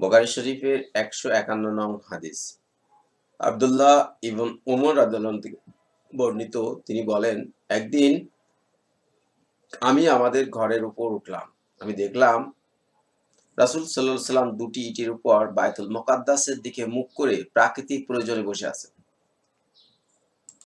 বগারি শরীফের একশো একান্ন নং হাদিস আবদুল্লাহ ইবন উমর আদালন বর্ণিত তিনি বলেন একদিন আমি আমাদের ঘরের উপর উঠলাম আমি দেখলাম রাসুল সাল্লাহ সাল্লাম দুটি ইটির উপর বায়তুল মোকাদ্দাসের দিকে মুখ করে প্রাকৃতিক প্রয়োজনে বসে আছেন